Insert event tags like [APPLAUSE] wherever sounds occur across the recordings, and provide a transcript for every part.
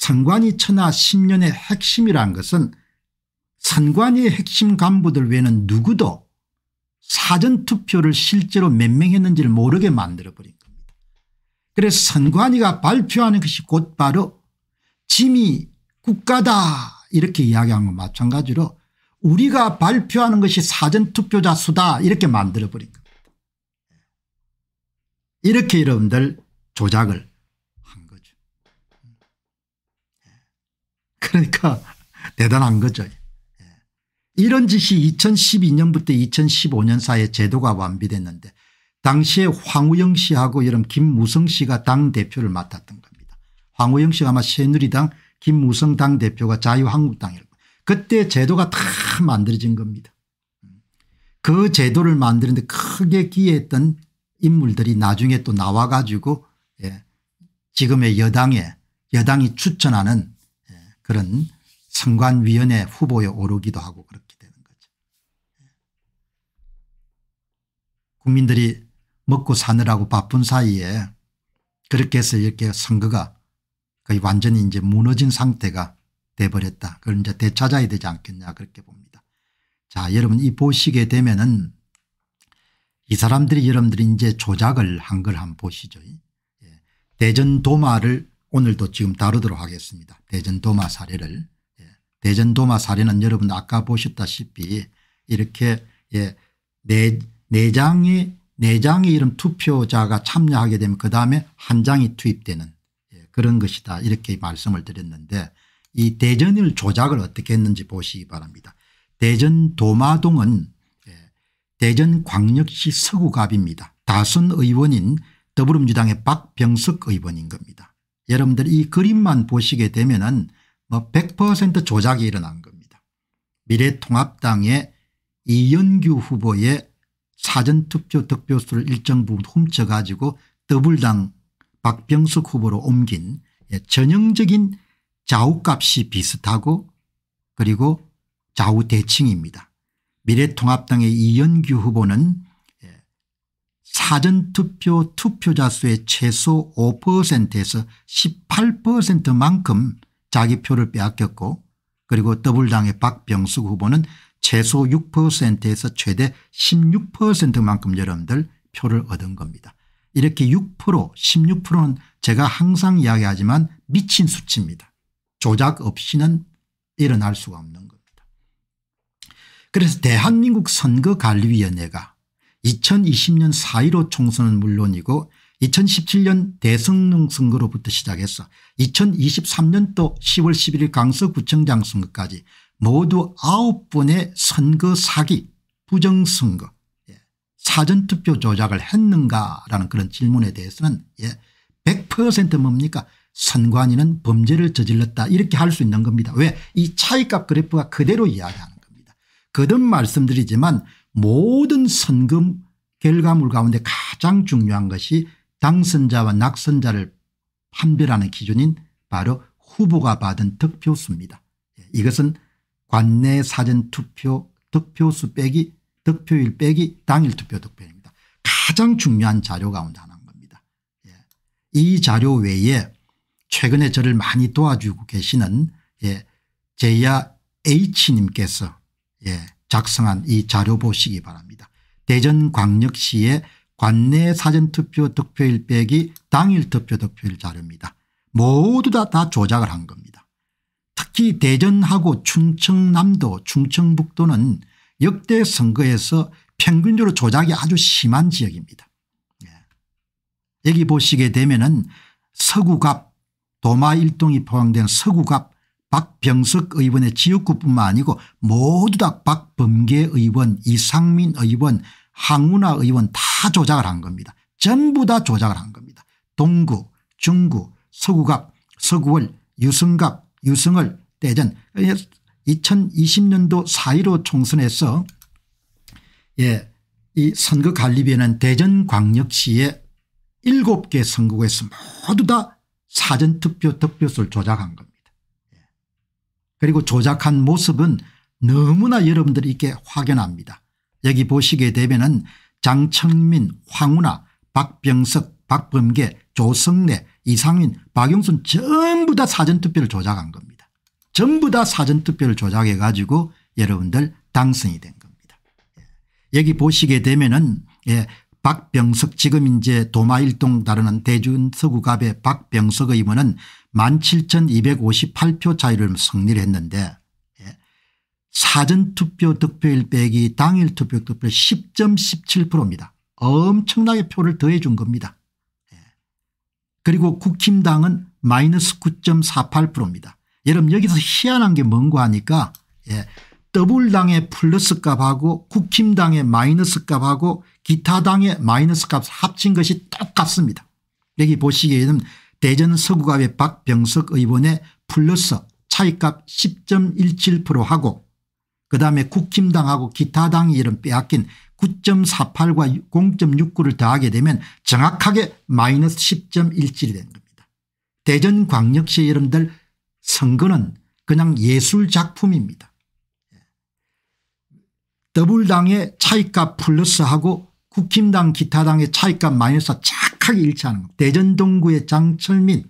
선관위 천하 10년의 핵심이란 것은 선관위의 핵심 간부들 외에는 누구도 사전투표를 실제로 몇 명 했는지를 모르게 만들어버린 겁니다. 그래서 선관위가 발표하는 것이 곧바로 짐이 국가다 이렇게 이야기한 것 마찬가지로 우리가 발표하는 것이 사전투표자 수다 이렇게 만들어버린 겁니다. 이렇게 여러분들 조작을 그러니까 [LAUGHS] 대단한 거죠. 예. 이런 짓이 2012년부터 2015년 사이에 제도가 완비됐는데 당시에 황우영 씨하고 이런 김무성 씨가 당대표를 맡았던 겁니다. 황우영 씨가 아마 새누리당 김무성 당대표가 자유한국당일 그때 제도가 다 만들어진 겁니다. 그 제도를 만드는데 크게 기여했던 인물들이 나중에 또 나와 가지고 예, 지금의 여당에 여당이 추천하는 그런 선관위원회 후보에 오르기도 하고 그렇게 되는 거죠. 국민들이 먹고 사느라고 바쁜 사이에 그렇게 해서 이렇게 선거가 거의 완전히 이제 무너진 상태가 돼버렸다. 그걸 이제 되찾아야 되지 않겠냐 그렇게 봅니다. 자 여러분 이 보시게 되면은 이 사람들이 여러분들이 이제 조작을 한 걸 한번 보시죠. 예. 대전 도마를 오늘도 지금 다루도록 하겠습니다. 대전 도마 사례를. 예. 대전 도마 사례는 여러분 아까 보셨다시피 이렇게 예, 네, 네 장이 네 장의 이런 투표자가 참여하게 되면 그 다음에 한 장이 투입되는 예, 그런 것이다 이렇게 말씀을 드렸는데 이 대전을 조작을 어떻게 했는지 보시기 바랍니다. 대전 도마동은 예, 대전 광역시 서구갑입니다. 다선 의원인 더불어민주당의 박병석 의원인 겁니다. 여러분들 이 그림만 보시게 되면 은뭐 100% 조작이 일어난 겁니다. 미래통합당의 이연규 후보의 사전투표 득표수를 일정 부분 훔쳐가지고 더블당 박병숙 후보로 옮긴 예, 전형적인 좌우값이 비슷하고 그리고 좌우대칭입니다. 미래통합당의 이연규 후보는 사전투표 투표자 수의 최소 5%에서 18%만큼 자기 표를 빼앗겼고 그리고 더블당의 박병숙 후보는 최소 6%에서 최대 16%만큼 여러분들 표를 얻은 겁니다. 이렇게 6% 16%는 제가 항상 이야기하지만 미친 수치입니다. 조작 없이는 일어날 수가 없는 겁니다. 그래서 대한민국 선거관리위원회가 2020년 4.15 총선은 물론이고 2017년 대성능 선거로부터 시작해서 2023년도 10월 11일 강서구청장 선거까지 모두 9번의 선거 사기 부정선거 예, 사전투표 조작을 했는가라는 그런 질문에 대해서는 100% 예, 뭡니까 선관위는 범죄를 저질렀다 이렇게 할 수 있는 겁니다. 왜 이 차이값 그래프가 그대로 이야기하는 겁니다. 거듭 말씀드리지만 모든 선금 결과물 가운데 가장 중요한 것이 당선자와 낙선자를 판별하는 기준인 바로 후보가 받은 득표수입니다. 예, 이것은 관내 사전투표 득표수 빼기 득표일 빼기 당일 투표 득표입니다. 가장 중요한 자료 가운데 하나인 겁니다. 예, 이 자료 외에 최근에 저를 많이 도와주고 계시는 예, 제야 H님께서 작성한 이 자료 보시기 바랍니다. 대전광역시의 관내 사전투표 득표일 빼기 당일 투표 득표일 자료입니다. 모두 다, 다 조작을 한 겁니다. 특히 대전하고 충청남도 충청북도는 역대 선거에서 평균적으로 조작이 아주 심한 지역입니다. 예. 여기 보시게 되면 은 서구갑 도마일동이 포함된 서구갑 박병석 의원의 지역구뿐만 아니고 모두 다 박범계 의원 이상민 의원 항우나 의원 다 조작을 한 겁니다. 전부 다 조작을 한 겁니다. 동구 중구 서구갑 서구월 유승갑 유승을 대전 2020년도 4.15 총선에서 예, 이선거관리비에는 대전광역시에 7개 선거구에서 모두 다 사전투표 득표수를 조작한 겁니다. 그리고 조작한 모습은 너무나 여러분들이 있게 확연합니다. 여기 보시게 되면 장청민 황우나 박병석 박범계 조성래 이상윤 박용순 전부 다 사전투표를 조작한 겁니다. 전부 다 사전투표를 조작해 가지고 여러분들 당선이 된 겁니다. 예. 여기 보시게 되면은 예, 박병석 지금 이제 도마일동 다루는 대준서구갑의 박병석 의원은 17,258표 차이를 승리를 했는데 예, 사전투표 득표일 빼기 당일 투표 득표 10.17%입니다. 엄청나게 표를 더해 준 겁니다. 예, 그리고 국힘당은 마이너스 9.48%입니다. 여러분 여기서 희한한 게 뭔고 하니까 예, 더블당의 플러스 값하고 국힘당의 마이너스 값하고 기타당의 마이너스 값 합친 것이 똑같습니다. 여기 보시기에는 대전 서구갑의 박병석 의원의 플러스 차이값 10.17%하고 그다음에 국힘당하고 기타 당 이름 빼앗긴 9.48과 0.69를 더하게 되면 정확하게 마이너스 10.17이 된 겁니다. 대전광역시 여러분들 선거는 그냥 예술작품입니다. 더블당의 차이값 플러스하고 국힘당 기타당의 차이값 마이너스가 정 일치하는 겁니다. 대전 동구의 장철민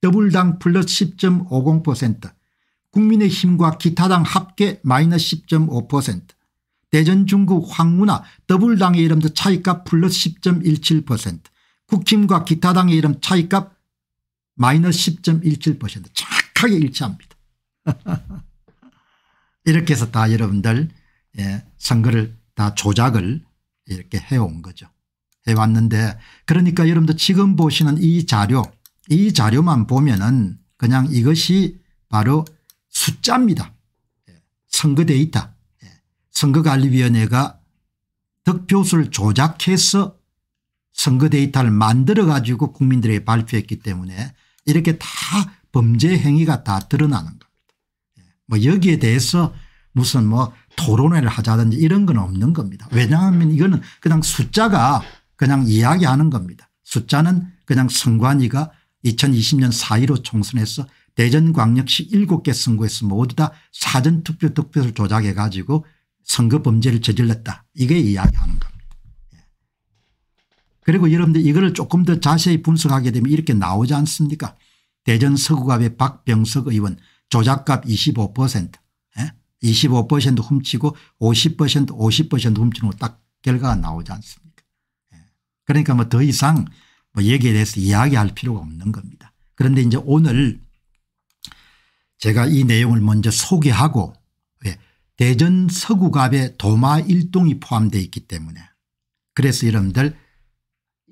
더블당 플러스 10.50% 국민의힘과 기타당 합계 마이너스 10.5% 대전 중구 황문화 더블당의 이름도 차이값 플러스 10.17% 국힘과 기타당의 이름 차이값 마이너스 10.17% 정확하게 일치합니다. [LAUGHS] 이렇게 해서 다 여러분들 예, 선거를 다 조작을 이렇게 해온 거죠. 왔는데 그러니까 여러분들 지금 보시는 이 자료 이 자료만 보면은 그냥 이것이 바로 숫자입니다. 예, 선거 데이터 예, 선거관리위원회가 득표수를 조작해서 선거 데이터를 만들어 가지고 국민들에게 발표했기 때문에 이렇게 다 범죄 행위가 다 드러나는 겁니다. 예, 뭐 여기에 대해서 무슨 뭐 토론회를 하자든지 이런 건 없는 겁니다. 왜냐하면 이거는 그냥 숫자가 그냥 이야기하는 겁니다. 숫자는 그냥 선관위가 2020년 4.15 총선에서 대전광역시 7개 선거에서 모두 다 사전투표 득표를 조작해 가지고 선거 범죄를 저질렀다. 이게 이야기하는 겁니다. 예. 그리고 여러분들 이거를 조금 더 자세히 분석하게 되면 이렇게 나오지 않습니까 대전 서구갑의 박병석 의원 조작값 25% 25% 예? 훔치고 50% 50% 훔치는 딱 결과가 나오지 않습니까 그러니까 뭐 더 이상 뭐 여기에 대해서 이야기할 필요가 없는 겁니다. 그런데 이제 오늘 제가 이 내용을 먼저 소개하고 왜? 예, 대전 서구갑에 도마 일동이 포함되어 있기 때문에 그래서 여러분들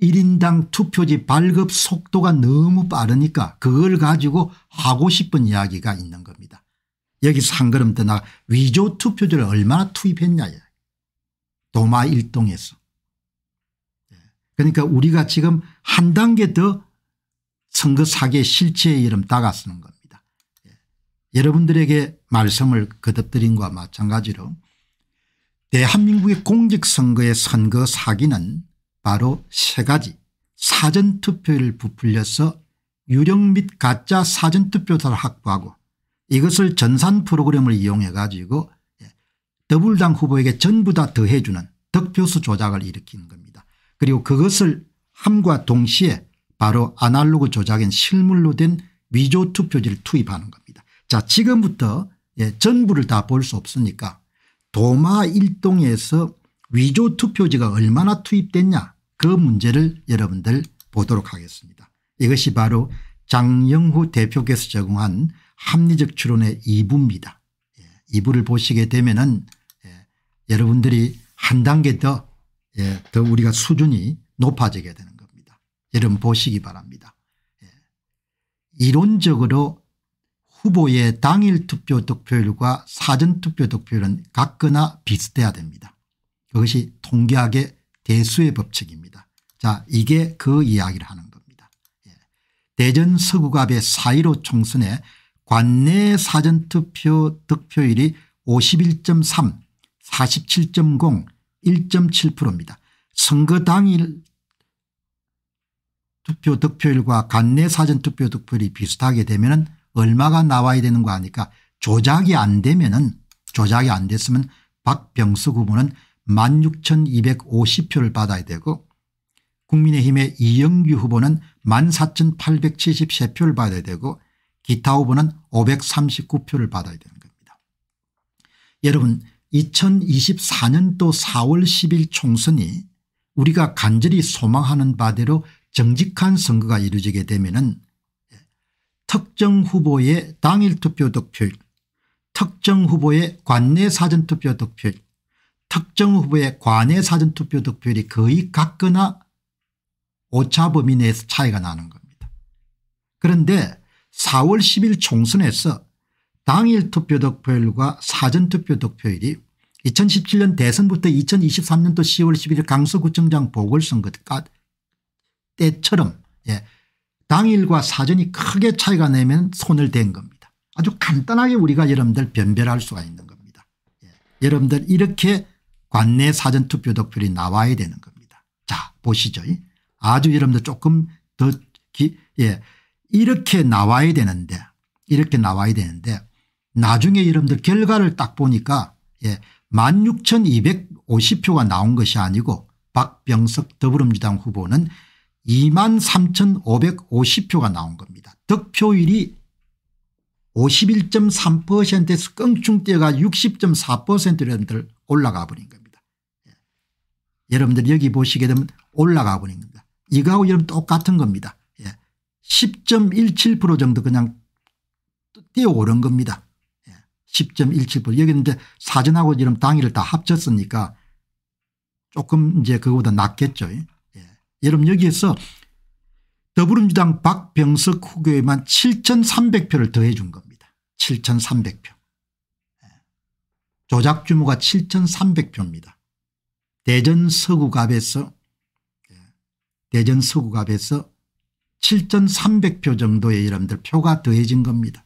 1인당 투표지 발급 속도가 너무 빠르니까 그걸 가지고 하고 싶은 이야기가 있는 겁니다. 여기서 한 걸음 떠나 위조 투표지를 얼마나 투입했냐 도마 일동에서 그러니까 우리가 지금 한 단계 더 선거 사기의 실체에 이름 다가서는 겁니다. 예. 여러분들에게 말씀을 거듭드린 것과 마찬가지로 대한민국의 공직선거의 선거 사기는 바로 세 가지 사전투표를 부풀려서 유령 및 가짜 사전투표자를 확보하고 이것을 전산 프로그램을 이용해 가지고 예, 더불당 후보에게 전부 다 더해주는 득표수 조작을 일으키는 겁니다. 그리고 그것을 함과 동시에 바로 아날로그 조작인 실물로 된 위조 투표지를 투입하는 겁니다. 자 지금부터 예, 전부를 다 볼 수 없으니까 도마 일동에서 위조 투표지가 얼마나 투입됐냐 그 문제를 여러분들 보도록 하겠습니다. 이것이 바로 장영후 대표께서 제공한 합리적 추론의 2부입니다. 예, 2부를 보시게 되면 은 예, 여러분들이 한 단계 더 예, 더 우리가 수준이 높아지게 되는 겁니다. 여러분 보시기 바랍니다. 예. 이론적으로 후보의 당일 투표 득표율과 사전 투표 득표율은 같거나 비슷해야 됩니다. 그것이 통계학의 대수의 법칙입니다. 자 이게 그 이야기를 하는 겁니다. 예. 대전 서구갑의 4.15 총선에 관내 사전투표 득표율이 51.3 47.0 1.7%입니다. 선거 당일 투표 득표율과 간내 사전 투표 득표율이 비슷하게 되면 얼마가 나와야 되는 거 아니까 조작이 안 되면 은 조작이 안 됐으면 박병석 후보는 16,250표를 받아야 되고 국민의힘의 이영규 후보는 14,873표를 받아야 되고 기타 후보는 539표를 받아야 되는 겁니다. 여러분 2024년도 4월 10일 총선이 우리가 간절히 소망하는 바대로 정직한 선거가 이루어지게 되면 특정 후보의 당일 투표 득표율 특정 후보의 관내 사전투표 득표율 특정 후보의 관내 사전투표 득표율이 거의 같거나 오차 범위 내에서 차이가 나는 겁니다. 그런데 4월 10일 총선에서 당일 투표 득표율과 사전투표 득표율이 2017년 대선부터 2023년도 10월 11일 강서구청장 보궐선거 때처럼 예, 당일과 사전이 크게 차이가 나면 손을 댄 겁니다. 아주 간단하게 우리가 여러분들 변별할 수가 있는 겁니다. 예, 여러분들 이렇게 관내 사전투표 득표율이 나와야 되는 겁니다. 자 보시죠. 아주 여러분들 조금 더 기, 예, 이렇게 나와야 되는데 이렇게 나와야 되는데 나중에 여러분들 결과를 딱 보니까 예, 16,250표가 나온 것이 아니고 박병석 더불어민주당 후보는 23,550표가 나온 겁니다. 득표율이 51.3%에서 껑충 뛰어가 60.4%로 올라가 버린 겁니다. 예. 여러분들 여기 보시게 되면 올라가 버린 겁니다. 이거하고 여러분 똑같은 겁니다. 10.17% 예. 정도 그냥 뛰어오른 겁니다. 10.17% 여기는 이제 사전하고 이런 당일을 다 합쳤으니까 조금 이제 그거보다 낫겠죠 예. 여러분 여기에서 더불어민주당 박병석 후보에만 7,300표를 더해 준 겁니다. 7,300표. 예. 조작 규모가 7,300표입니다. 대전 서구갑에서 예. 대전 서구갑에서 7,300표 정도의 여러분들 표가 더해진 겁니다.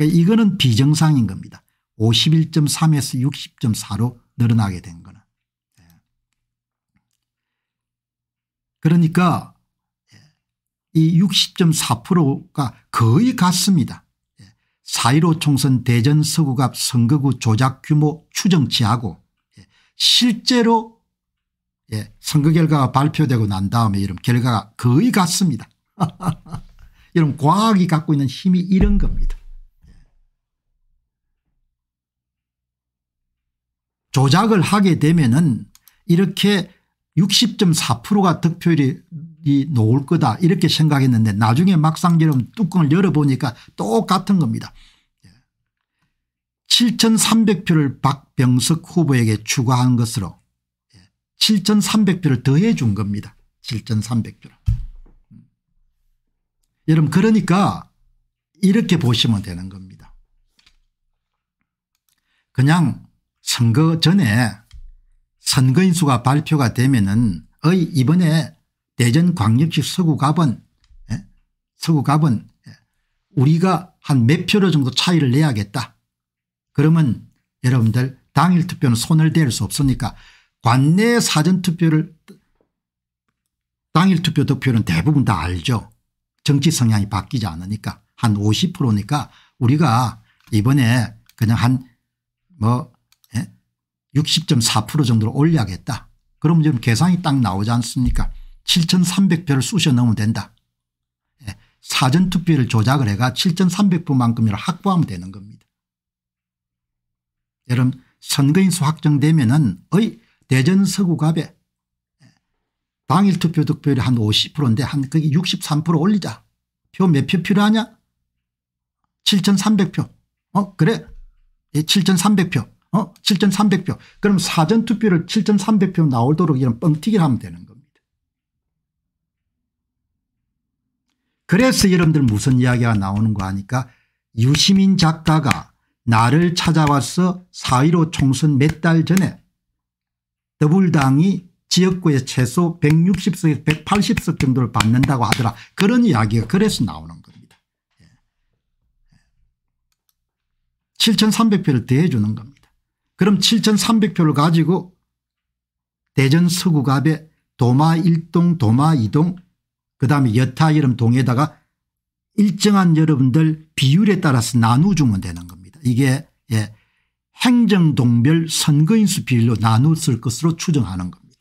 그러니까 이거는 비정상인 겁니다. 51.3에서 60.4로 늘어나게 된 거는. 예. 그러니까 이 60.4%가 거의 같습니다. 4.15 예. 총선 대전 서구갑 선거구 조작 규모 추정치하고 예. 실제로 선거 결과가 발표되고 난 다음에 이런 결과가 거의 같습니다. [LAUGHS] 이런 과학이 갖고 있는 힘이 이런 겁니다. 조작을 하게 되면은 이렇게 60.4%가 득표율이 놓을 거다 이렇게 생각했는데 나중에 막상 여러분 뚜껑을 열어보니까 똑같은 겁니다. 7,300표를 예. 박병석 후보에게 추가한 것으로 7,300표를 예. 더해 준 겁니다. 7,300표를. 음. 여러분 그러니까 이렇게 보시면 되는 겁니다. 그냥 선거 전에 선거인수가 발표가 되면은 의 이번에 대전광역시 서구갑은 예? 서구갑은 예? 우리가 한 몇 표로 정도 차이를 내야겠다. 그러면 여러분들 당일 투표는 손을 댈 수 없으니까 관내 사전투표를 당일 투표 득표는 대부분 다 알죠. 정치 성향이 바뀌지 않으니까 한 50%니까 우리가 이번에 그냥 한뭐 60.4% 정도로 올려야겠다. 그럼 지금 계산이 딱 나오지 않습니까 7300표를 쑤셔 넣으면 된다. 예, 사전투표를 조작을 해가 7300표만큼이라 확보하면 되는 겁니다. 여러분 선거인수 확정되면 은 어이 대전 서구갑에 예, 당일투표 득표율이 한 50%인데 한 거기 63% 올리자. 표 몇 표 필요하냐 7300표. 어 그래 7300표. 예, 어? 7,300표. 그럼 사전투표를 7,300표 나오도록 이런 뻥튀기를 하면 되는 겁니다. 그래서 여러분들 무슨 이야기가 나오는 거 아니까 유시민 작가가 나를 찾아와서 사1로 총선 몇 달 전에 더불당이 지역구에 최소 160석에서 180석 정도를 받는다고 하더라. 그런 이야기가 그래서 나오는 겁니다. 7,300표를 예. 예. 대해주는 겁니다. 그럼 7,300표를 가지고 대전 서구갑에 도마 1동 도마 2동 그 다음에 여타 여름 동에다가 일정한 여러분들 비율에 따라서 나누주면 되는 겁니다. 이게 예, 행정동별 선거인수 비율로 나눴을 것으로 추정하는 겁니다.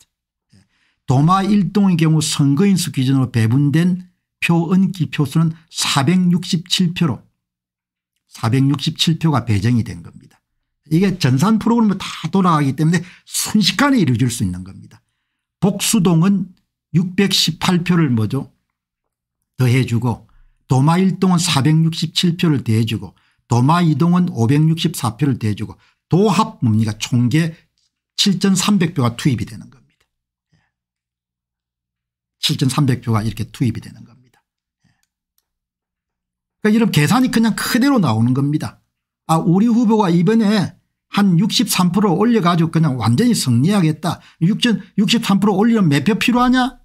예. 도마 1동의 경우 선거인수 기준으로 배분된 표은기 표수는 467표로 467표가 배정이 된 겁니다. 이게 전산 프로그램을 다 돌아가기 때문에 순식간에 이루어질 수 있는 겁니다. 복수동은 618표를 뭐죠 더해 주고 도마일동은 467표를 더해 주고 도마이동은 564표를 더해 주고 도합 뭡니까 총계 7300표가 투입이 되는 겁니다. 7300표가 예. 이렇게 투입이 되는 겁니다. 예. 그러니까 이런 계산이 그냥 그대로 나오는 겁니다. 아 우리 후보가 이번에 한63% 올려가지고 그냥 완전히 승리하겠다. 63% 올리면 몇 표 필요하냐?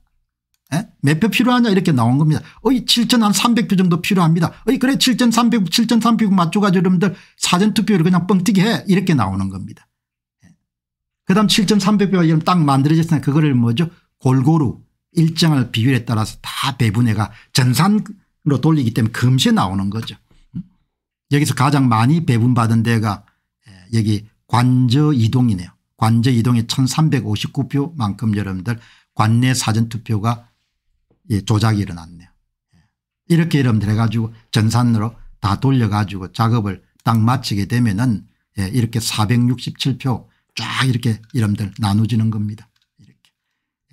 몇 표 필요하냐 이렇게 나온 겁니다. 어이 7,300표 정도 필요합니다. 어이 그래 7,300, 7,300표 맞춰가지고 여러분들 사전투표를 그냥 뻥튀기 해 이렇게 나오는 겁니다. 예. 그 다음 7,300표가 지금 딱 만들어졌으니 까 그거를 뭐죠 골고루 일정할 비율에 따라서 다 배분해가 전산으로 돌리기 때문에 금시에 나오는 거죠. 음? 여기서 가장 많이 배분받은 데가 여기 관저 이동이네요. 관저 이동이 1359표만큼 여러분들 관내 사전투표가 예, 조작이 일어났네요. 예. 이렇게 여러분들 해가지고 전산으로 다 돌려가지고 작업을 딱 마치게 되면은 예, 이렇게 467표 쫙 이렇게 여러분들 나누지는 겁니다. 이렇게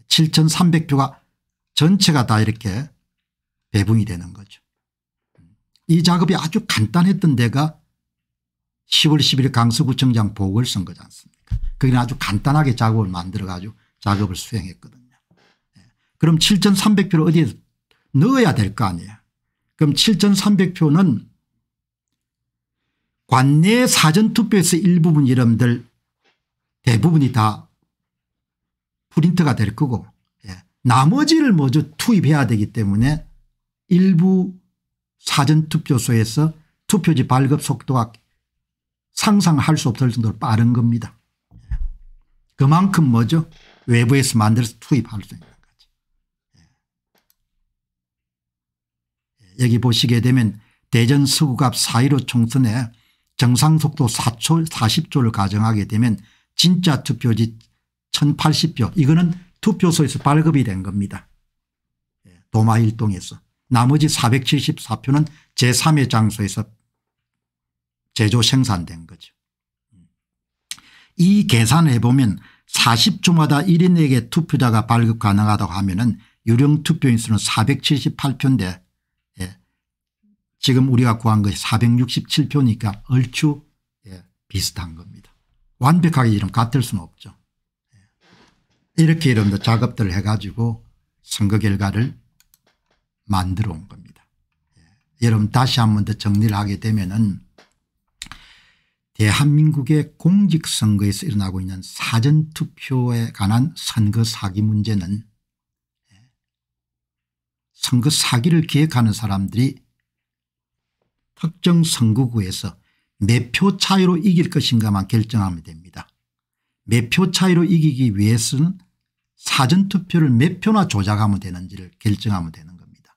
7300표가 전체가 다 이렇게 배분이 되는 거죠. 이 작업이 아주 간단했던 데가 10월 10일 강서구청장 보궐 선거지 않습니까 그게 아주 간단하게 작업을 만들어 가지고 작업을 수행했거든요. 예. 그럼 7,300표를 어디에 넣어야 될 거 아니에요. 그럼 7,300표는 관내 사전투표에서 일부분 여러들 대부분이 다 프린트가 될 거고 예. 나머지를 먼저 투입해야 되기 때문에 일부 사전투표소에서 투표지 발급 속도가 상상할 수 없을 정도로 빠른 겁니다. 그만큼 뭐죠? 외부에서 만들어서 투입할 수 있는 거죠. 예. 여기 보시게 되면 대전 서구 앞4.15 총선에 정상속도 4초 40초를 가정하게 되면 진짜 투표지 1080표 이거는 투표소에서 발급이 된 겁니다. 예. 도마 일동에서 나머지 474표는 제3의 장소에서 제조 생산된 거죠. 이 계산을 해보면 40주마다 1인에게 투표자가 발급 가능하다고 하면 은 유령 투표인 수는 478표인데 예. 지금 우리가 구한 것이 467표니까 얼추 예. 비슷한 겁니다. 완벽하게 이름 같을 수는 없죠. 예. 이렇게 이런 작업들을 해가지고 선거 결과를 만들어 온 겁니다. 예. 여러분 다시 한 번 더 정리를 하게 되면은 대한민국의 예, 공직선거에서 일어나고 있는 사전투표에 관한 선거 사기 문제는 예, 선거 사기를 기획하는 사람들이 특정 선거구에서 몇 표 차이로 이길 것인가만 결정하면 됩니다. 몇 표 차이로 이기기 위해서는 사전투표를 몇 표나 조작하면 되는지를 결정하면 되는 겁니다.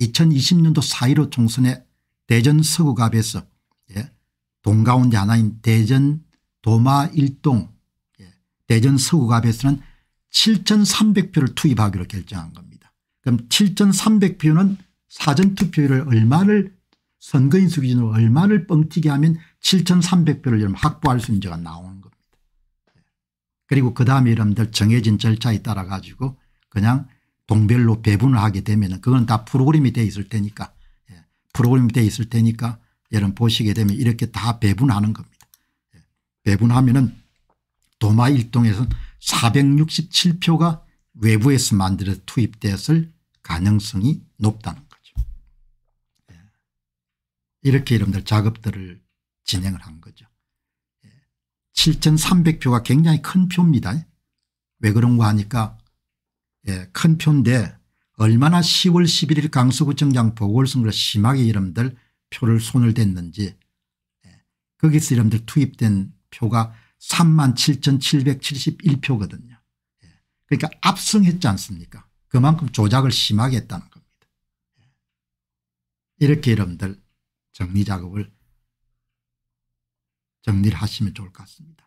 2020년도 4.15 총선에 대전 서구갑에서 섬 가운데 하나인 대전 도마 1동 예, 대전 서구갑에서는 7,300표를 투입하기로 결정한 겁니다. 그럼 7,300표는 사전투표율을 얼마를 선거인수 기준으로 얼마를 뻥튀기 하면 7,300표를 확보할 수 있는지가 나오는 겁니다. 예. 그리고 그 다음에 여러분들 정해진 절차에 따라 가지고 그냥 동별로 배분을 하게 되면 그건 다 프로그램이 돼 있을 테니까 예, 프로그램이 돼 있을 테니까 여러분 보시게 되면 이렇게 다 배분하는 겁니다. 예. 배분하면 은 도마 일동에서는 467표가 외부에서 만들어 투입되었을 가능성이 높다는 거죠. 예. 이렇게 여러분들 작업들을 진행을 한 거죠. 7,300표가 예. 굉장히 큰 표입니다. 왜 그런가 하니까 큰 표인데 얼마나 10월 11일 강서구청장 보궐선거를 심하게 여러분들 표를 손을 댔는지 예, 거기서 여러분들 투입된 표가 3만 7,771표거든요. 예, 그러니까 압승했지 않습니까 그만큼 조작을 심하게 했다는 겁니다. 예, 이렇게 여러분들 정리작업을 정리를 하시면 좋을 것 같습니다.